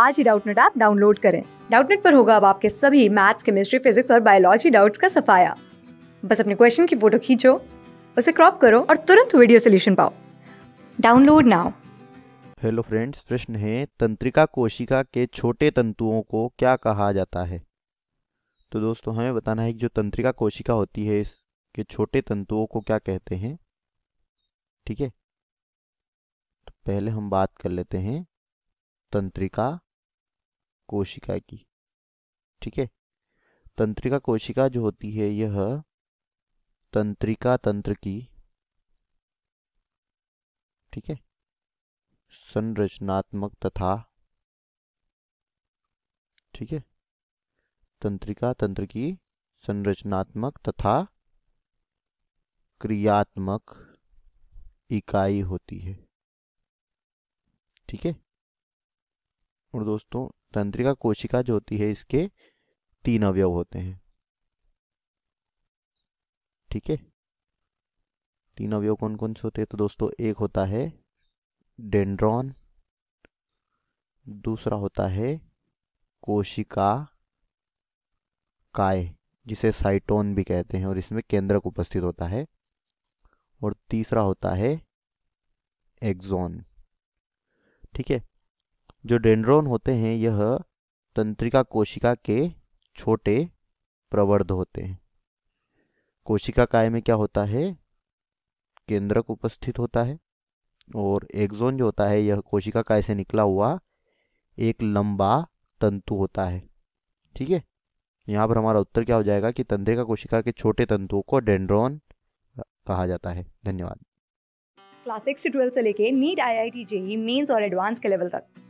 आज ही Doubtnut app download करें डाउटनेट पर होगा अब आपके सभी मैथ्स केमिस्ट्री फिजिक्स और बायोलॉजी डाउट्स का सफाया बस अपने क्वेश्चन की फोटो खींचो उसे क्रॉप करो और तुरंत वीडियो सोल्यूशन पाओ डाउनलोड नाउ हेलो फ्रेंड्स प्रश्न है तंत्रिका कोशिका के छोटे तंतुओं को क्या कहा जाता है तो दोस्तों हमें बताना है कि जो तंत्रिका कोशिका होती है इसके छोटे तंतुओं को क्या कहते हैं ठीक है तो पहले हम बात कर लेते हैं तंत्रिका कोशिका की ठीक है तंत्रिका कोशिका जो होती है यह तंत्रिका तंत्र की ठीक है संरचनात्मक तथा ठीक है तंत्रिका तंत्र की संरचनात्मक तथा क्रियात्मक इकाई होती है ठीक है और दोस्तों तंत्रिका कोशिका जो होती है इसके तीन अवयव होते हैं ठीक है तीन अवयव कौन कौन से होते हैं तो दोस्तों एक होता है डेंड्रॉन दूसरा होता है कोशिका काय जिसे साइटोन भी कहते हैं और इसमें केंद्रक उपस्थित होता है और तीसरा होता है एक्सॉन ठीक है जो डेंड्रोन होते हैं यह तंत्रिका कोशिका के छोटे प्रवर्ध होते हैं कोशिका काय में क्या होता है केंद्रक उपस्थित होता है और एक्जोन जो होता है यह कोशिका काय से निकला हुआ एक लंबा तंतु होता है ठीक है यहाँ पर हमारा उत्तर क्या हो जाएगा कि तंत्रिका कोशिका के छोटे तंतुओं को डेंड्रोन कहा जाता है धन्यवाद क्लास सिक्स से ट्वेल्थ से लेके NEET I I T JEE mains और एडवांस के लेवल तक